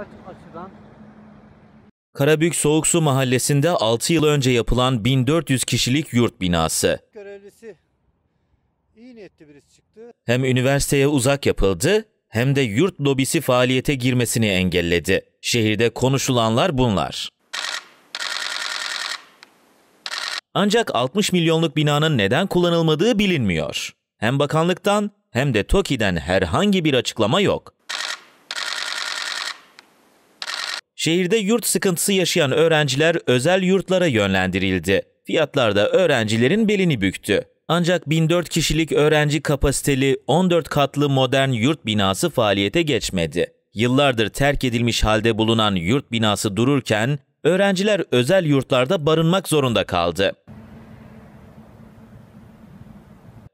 birkaç açıdan Karabük Soğuksu Mahallesi'nde 6 yıl önce yapılan 1400 kişilik yurt binası. görevlisi iyi niyetli birisi çıktı. Hem üniversiteye uzak yapıldı hem de yurt lobisi faaliyete girmesini engelledi. Şehirde konuşulanlar bunlar. Ancak 60 milyonluk binanın neden kullanılmadığı bilinmiyor. Hem bakanlıktan hem de TOKİ'den herhangi bir açıklama yok. Şehirde yurt sıkıntısı yaşayan öğrenciler özel yurtlara yönlendirildi. Fiyatlar da öğrencilerin belini büktü. Ancak 1004 kişilik öğrenci kapasiteli 14 katlı modern yurt binası faaliyete geçmedi. Yıllardır terk edilmiş halde bulunan yurt binası dururken öğrenciler özel yurtlarda barınmak zorunda kaldı.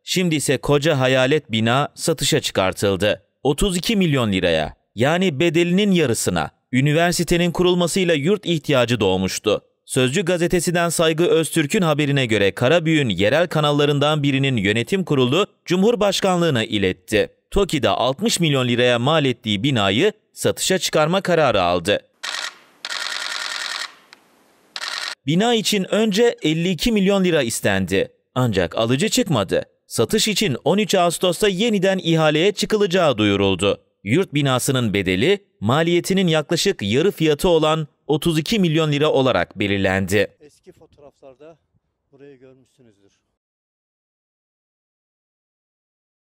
Şimdi ise koca hayalet bina satışa çıkartıldı. 32 milyon liraya yani bedelinin yarısına. Üniversitenin kurulmasıyla yurt ihtiyacı doğmuştu. Sözcü gazetesinden Saygı Öztürk'ün haberine göre Karabüyün yerel kanallarından birinin yönetim kurulu Cumhurbaşkanlığına iletti. TOKİ'da 60 milyon liraya mal ettiği binayı satışa çıkarma kararı aldı. Bina için önce 52 milyon lira istendi. Ancak alıcı çıkmadı. Satış için 13 Ağustos'ta yeniden ihaleye çıkılacağı duyuruldu. Yurt binasının bedeli maliyetinin yaklaşık yarı fiyatı olan 32 milyon lira olarak belirlendi. Eski fotoğraflarda burayı görmüşsünüzdür.